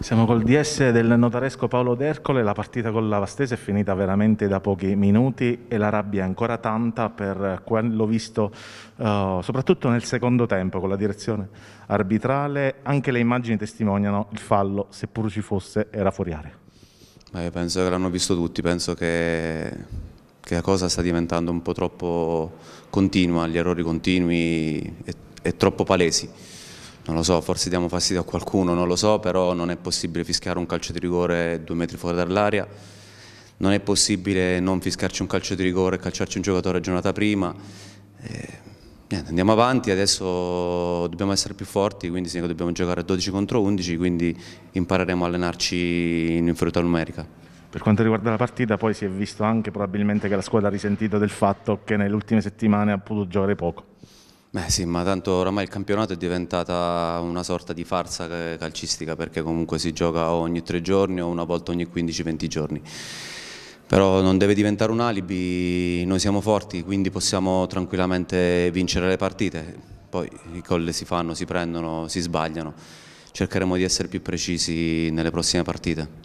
Siamo col DS del notaresco Paolo D'Ercole, la partita con la Vastese è finita veramente da pochi minuti e la rabbia è ancora tanta per quello visto uh, soprattutto nel secondo tempo con la direzione arbitrale, anche le immagini testimoniano il fallo, seppur ci fosse, era fuori area. Beh, penso che l'hanno visto tutti, penso che, che, la cosa sta diventando un po' troppo continua, gli errori continui e, e troppo palesi non lo so, forse diamo fastidio a qualcuno, non lo so, però non è possibile fischiare un calcio di rigore due metri fuori dall'aria, non è possibile non fischiarci un calcio di rigore e calciarci un giocatore a giornata prima. Eh, niente, andiamo avanti, adesso dobbiamo essere più forti, quindi sì, dobbiamo giocare 12 contro 11, quindi impareremo a allenarci in inferiorità numerica. Per quanto riguarda la partita, poi si è visto anche probabilmente che la squadra ha risentito del fatto che nelle ultime settimane ha potuto giocare poco. Beh sì, ma tanto oramai il campionato è diventata una sorta di farsa eh, calcistica perché comunque si gioca ogni tre giorni o una volta ogni 15-20 giorni. Però non deve diventare un alibi, noi siamo forti, quindi possiamo tranquillamente vincere le partite. Poi i colle si fanno, si prendono, si sbagliano. Cercheremo di essere più precisi nelle prossime partite.